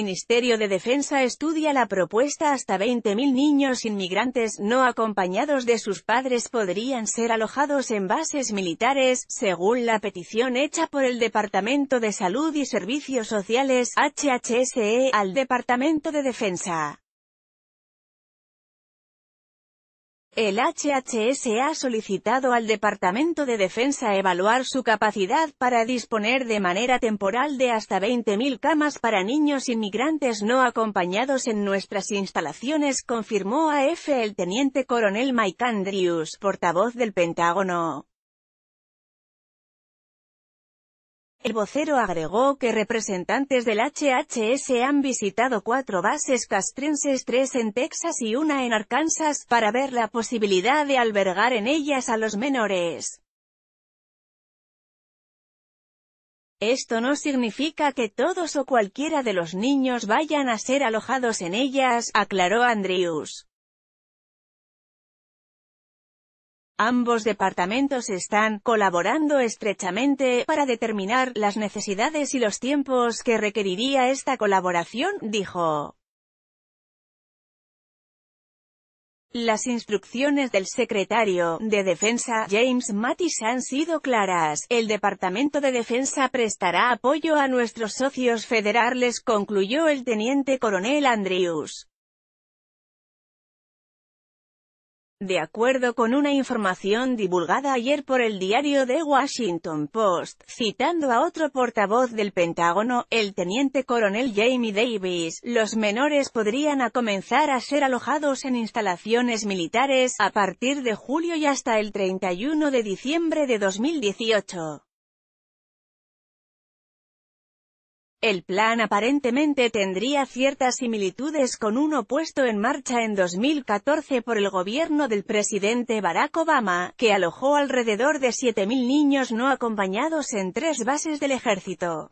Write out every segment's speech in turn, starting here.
Ministerio de Defensa estudia la propuesta hasta 20.000 niños inmigrantes no acompañados de sus padres podrían ser alojados en bases militares, según la petición hecha por el Departamento de Salud y Servicios Sociales, HHSE, al Departamento de Defensa. El HHS ha solicitado al Departamento de Defensa evaluar su capacidad para disponer de manera temporal de hasta 20.000 camas para niños inmigrantes no acompañados en nuestras instalaciones, confirmó a el teniente coronel Mike Andrews, portavoz del Pentágono. El vocero agregó que representantes del HHS han visitado cuatro bases castrenses, tres en Texas y una en Arkansas, para ver la posibilidad de albergar en ellas a los menores. Esto no significa que todos o cualquiera de los niños vayan a ser alojados en ellas, aclaró Andrews. Ambos departamentos están colaborando estrechamente para determinar las necesidades y los tiempos que requeriría esta colaboración, dijo. Las instrucciones del secretario de Defensa, James Mattis, han sido claras. El Departamento de Defensa prestará apoyo a nuestros socios federales, concluyó el teniente coronel Andrews. De acuerdo con una información divulgada ayer por el diario The Washington Post, citando a otro portavoz del Pentágono, el teniente coronel Jamie Davis, los menores podrían a comenzar a ser alojados en instalaciones militares a partir de julio y hasta el 31 de diciembre de 2018. El plan aparentemente tendría ciertas similitudes con uno puesto en marcha en 2014 por el gobierno del presidente Barack Obama, que alojó alrededor de 7.000 niños no acompañados en tres bases del ejército.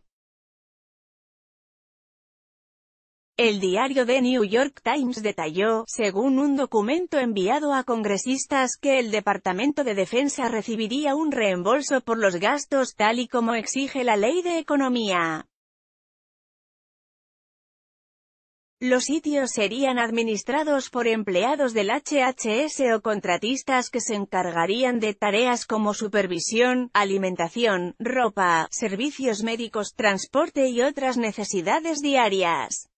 El diario The New York Times detalló, según un documento enviado a congresistas, que el Departamento de Defensa recibiría un reembolso por los gastos tal y como exige la Ley de Economía. Los sitios serían administrados por empleados del HHS o contratistas que se encargarían de tareas como supervisión, alimentación, ropa, servicios médicos, transporte y otras necesidades diarias.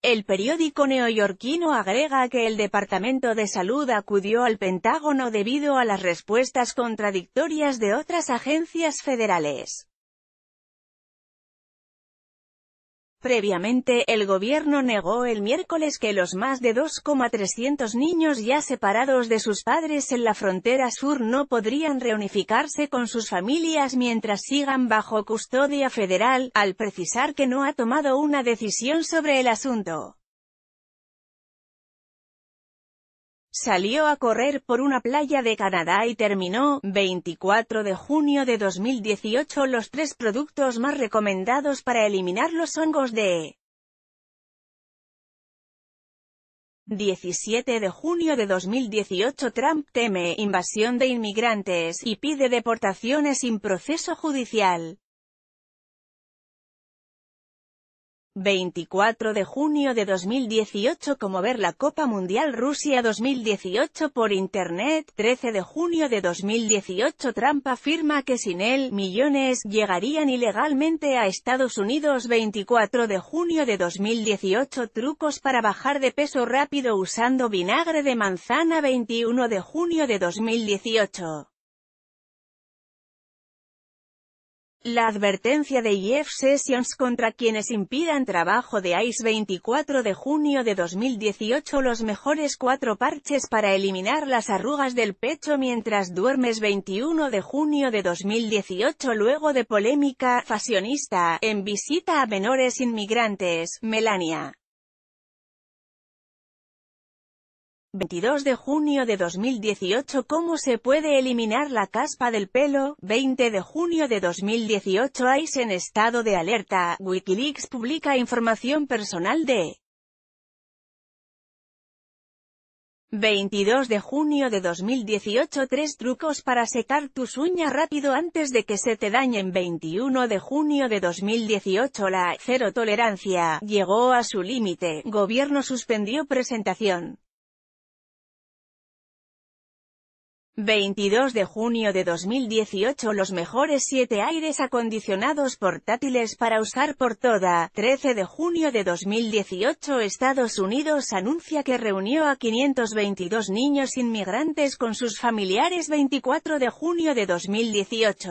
El periódico neoyorquino agrega que el Departamento de Salud acudió al Pentágono debido a las respuestas contradictorias de otras agencias federales. Previamente, el gobierno negó el miércoles que los más de 2,300 niños ya separados de sus padres en la frontera sur no podrían reunificarse con sus familias mientras sigan bajo custodia federal, al precisar que no ha tomado una decisión sobre el asunto. Salió a correr por una playa de Canadá y terminó, 24 de junio de 2018 los tres productos más recomendados para eliminar los hongos de 17 de junio de 2018 Trump teme invasión de inmigrantes y pide deportaciones sin proceso judicial. 24 de junio de 2018 como ver la Copa Mundial Rusia 2018 por Internet, 13 de junio de 2018 Trump afirma que sin él, millones, llegarían ilegalmente a Estados Unidos 24 de junio de 2018 Trucos para bajar de peso rápido usando vinagre de manzana 21 de junio de 2018 La advertencia de Jeff Sessions contra quienes impidan trabajo de ICE 24 de junio de 2018 Los mejores cuatro parches para eliminar las arrugas del pecho mientras duermes 21 de junio de 2018 Luego de polémica fashionista, en visita a menores inmigrantes, Melania. 22 de junio de 2018 ¿Cómo se puede eliminar la caspa del pelo? 20 de junio de 2018 ICE en estado de alerta, Wikileaks publica información personal de 22 de junio de 2018 Tres trucos para secar tus uñas rápido antes de que se te dañen 21 de junio de 2018 La cero tolerancia llegó a su límite, gobierno suspendió presentación 22 de junio de 2018 Los mejores 7 aires acondicionados portátiles para usar por toda. 13 de junio de 2018 Estados Unidos anuncia que reunió a 522 niños inmigrantes con sus familiares 24 de junio de 2018